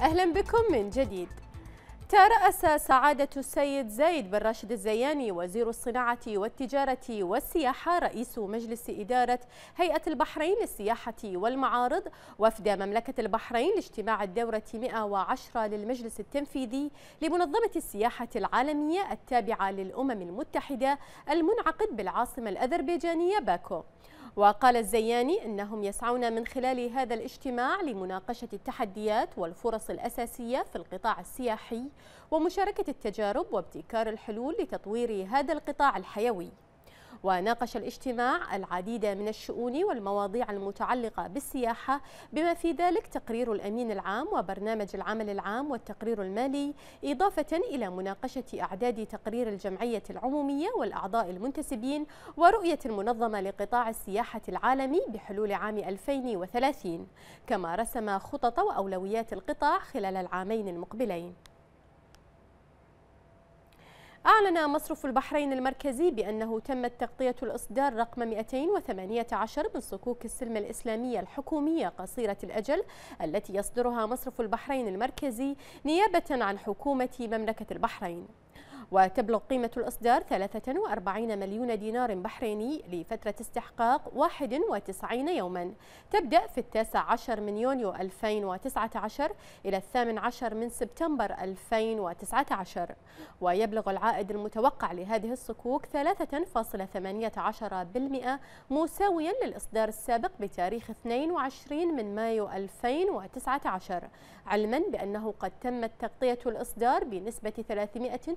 أهلا بكم من جديد ترأس سعادة السيد زايد بن راشد الزياني وزير الصناعة والتجارة والسياحة رئيس مجلس إدارة هيئة البحرين للسياحة والمعارض وفد مملكة البحرين لاجتماع الدورة 110 للمجلس التنفيذي لمنظمة السياحة العالمية التابعة للأمم المتحدة المنعقد بالعاصمة الأذربيجانية باكو وقال الزياني أنهم يسعون من خلال هذا الاجتماع لمناقشة التحديات والفرص الأساسية في القطاع السياحي ومشاركة التجارب وابتكار الحلول لتطوير هذا القطاع الحيوي وناقش الاجتماع العديد من الشؤون والمواضيع المتعلقة بالسياحة بما في ذلك تقرير الأمين العام وبرنامج العمل العام والتقرير المالي إضافة إلى مناقشة أعداد تقرير الجمعية العمومية والأعضاء المنتسبين ورؤية المنظمة لقطاع السياحة العالمي بحلول عام 2030 كما رسم خطط وأولويات القطاع خلال العامين المقبلين أعلن مصرف البحرين المركزي بأنه تمت تغطية الإصدار رقم 218 من صكوك السلم الإسلامية الحكومية قصيرة الأجل التي يصدرها مصرف البحرين المركزي نيابة عن حكومة مملكة البحرين وتبلغ قيمة الإصدار 43 مليون دينار بحريني لفترة استحقاق 91 يوما تبدأ في التاسع عشر من يونيو 2019 إلى الثامن عشر من سبتمبر 2019 ويبلغ العائد المتوقع لهذه الصكوك 3.18% مساويا للإصدار السابق بتاريخ 22 من مايو 2019 علما بأنه قد تمت تغطية الإصدار بنسبة 390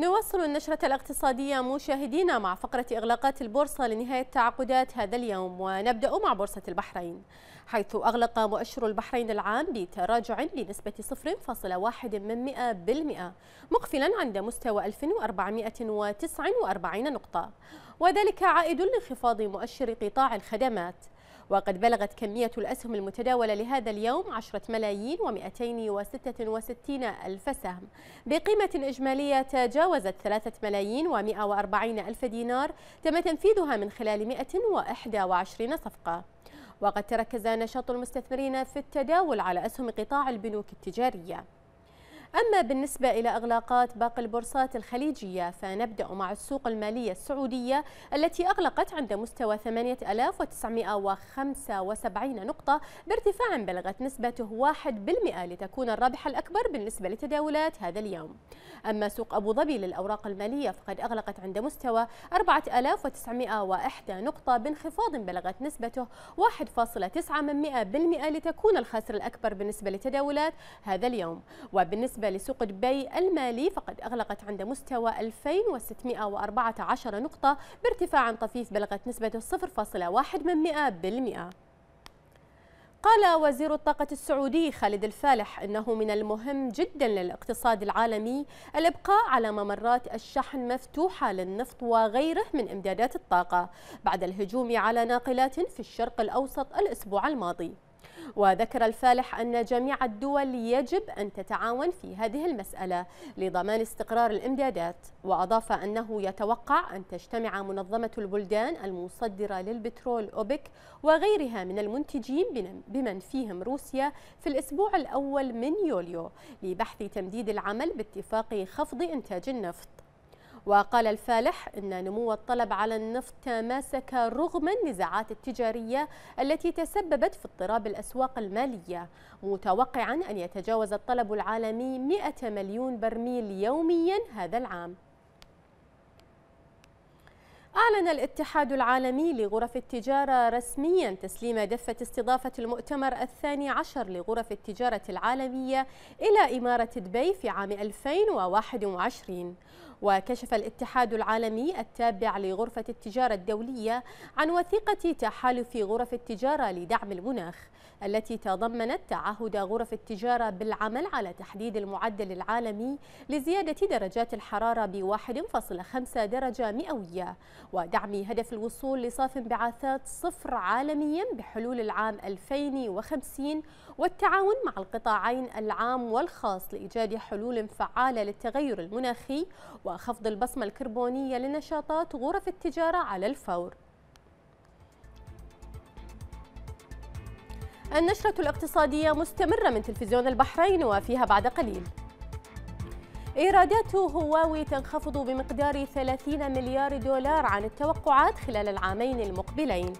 نواصل النشرة الاقتصادية مشاهدينا مع فقرة إغلاقات البورصة لنهاية تعاقدات هذا اليوم ونبدأ مع بورصة البحرين حيث أغلق مؤشر البحرين العام بتراجع بنسبة 0.1 مقفلا عند مستوى 1449 نقطة وذلك عائد لانخفاض مؤشر قطاع الخدمات وقد بلغت كمية الأسهم المتداولة لهذا اليوم 10 ملايين و266 ألف سهم بقيمة إجمالية تجاوزت 3 ملايين و140 ألف دينار تم تنفيذها من خلال 121 صفقة وقد تركز نشاط المستثمرين في التداول على أسهم قطاع البنوك التجارية أما بالنسبة إلى إغلاقات باقي البورصات الخليجية فنبدأ مع السوق المالية السعودية التي أغلقت عند مستوى 8975 نقطة بارتفاع بلغت نسبته 1% لتكون الرابح الأكبر بالنسبة لتداولات هذا اليوم أما سوق أبو ظبي للأوراق المالية فقد أغلقت عند مستوى 4901 نقطة بانخفاض بلغت نسبته 1.9% لتكون الخاسر الأكبر بالنسبة لتداولات هذا اليوم وبالنسبة بالنسبة لسوق دبي المالي فقد أغلقت عند مستوى 2614 نقطة بارتفاع طفيف بلغت نسبة 0.1 قال وزير الطاقة السعودي خالد الفالح أنه من المهم جدا للاقتصاد العالمي الإبقاء على ممرات الشحن مفتوحة للنفط وغيره من إمدادات الطاقة بعد الهجوم على ناقلات في الشرق الأوسط الأسبوع الماضي وذكر الفالح أن جميع الدول يجب أن تتعاون في هذه المسألة لضمان استقرار الإمدادات وأضاف أنه يتوقع أن تجتمع منظمة البلدان المصدرة للبترول أوبك وغيرها من المنتجين بمن فيهم روسيا في الأسبوع الأول من يوليو لبحث تمديد العمل باتفاق خفض إنتاج النفط وقال الفالح أن نمو الطلب على النفط تماسك رغم النزاعات التجارية التي تسببت في اضطراب الأسواق المالية متوقعا أن يتجاوز الطلب العالمي 100 مليون برميل يوميا هذا العام أعلن الاتحاد العالمي لغرف التجارة رسميا تسليم دفة استضافة المؤتمر الثاني عشر لغرف التجارة العالمية إلى إمارة دبي في عام 2021 وكشف الاتحاد العالمي التابع لغرفة التجارة الدولية عن وثيقة تحالف غرف التجارة لدعم المناخ التي تضمنت تعهد غرف التجارة بالعمل على تحديد المعدل العالمي لزيادة درجات الحرارة ب 1.5 درجة مئوية ودعم هدف الوصول لصافي انبعاثات صفر عالميا بحلول العام 2050 والتعاون مع القطاعين العام والخاص لإيجاد حلول فعالة للتغير المناخي وخفض البصمة الكربونية لنشاطات غرف التجارة على الفور النشرة الاقتصادية مستمرة من تلفزيون البحرين وفيها بعد قليل إيرادات هواوي تنخفض بمقدار 30 مليار دولار عن التوقعات خلال العامين المقبلين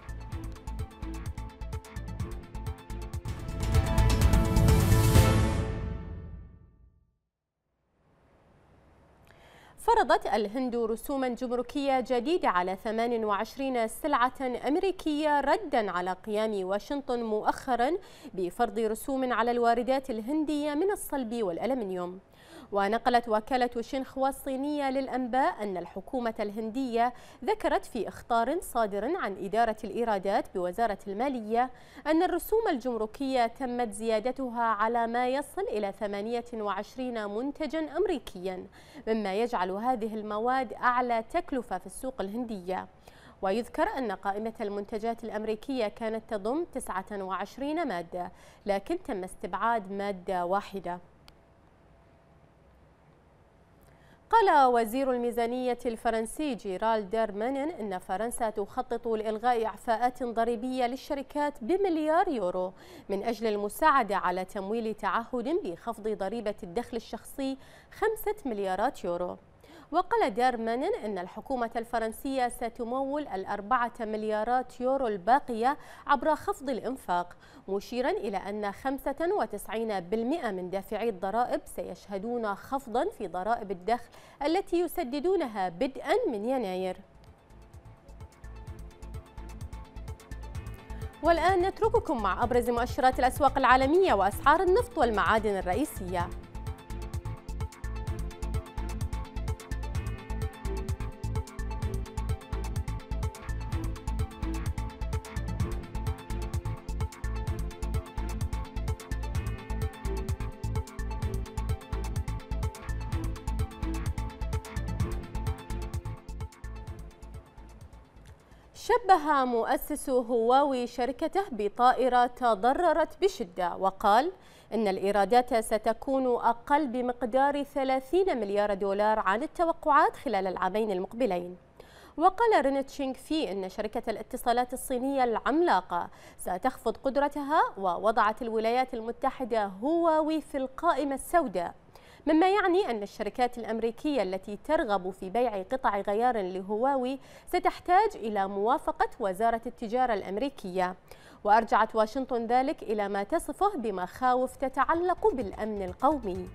فرضت الهند رسوما جمركية جديدة على 28 سلعة أمريكية ردا على قيام واشنطن مؤخرا بفرض رسوم على الواردات الهندية من الصلب والألمنيوم ونقلت وكالة شنخوا الصينية للأنباء أن الحكومة الهندية ذكرت في إخطار صادر عن إدارة الإيرادات بوزارة المالية أن الرسوم الجمركية تمت زيادتها على ما يصل إلى 28 منتجا أمريكيا مما يجعل هذه المواد أعلى تكلفة في السوق الهندية ويذكر أن قائمة المنتجات الأمريكية كانت تضم 29 مادة لكن تم استبعاد مادة واحدة قال وزير الميزانية الفرنسي جيرال ديرمانين أن فرنسا تخطط لإلغاء إعفاءات ضريبية للشركات بمليار يورو من أجل المساعدة على تمويل تعهد بخفض ضريبة الدخل الشخصي خمسة مليارات يورو وقال دير مانن أن الحكومة الفرنسية ستمول الأربعة مليارات يورو الباقية عبر خفض الإنفاق مشيرا إلى أن 95% من دافعي الضرائب سيشهدون خفضا في ضرائب الدخل التي يسددونها بدءا من يناير والآن نترككم مع أبرز مؤشرات الأسواق العالمية وأسعار النفط والمعادن الرئيسية شبه مؤسس هواوي شركته بطائرة تضررت بشدة وقال إن الإيرادات ستكون أقل بمقدار 30 مليار دولار عن التوقعات خلال العامين المقبلين وقال رينتشينغ تشينغ في أن شركة الاتصالات الصينية العملاقة ستخفض قدرتها ووضعت الولايات المتحدة هواوي في القائمة السوداء مما يعني أن الشركات الأمريكية التي ترغب في بيع قطع غيار لهواوي ستحتاج إلى موافقة وزارة التجارة الأمريكية وأرجعت واشنطن ذلك إلى ما تصفه بمخاوف تتعلق بالأمن القومي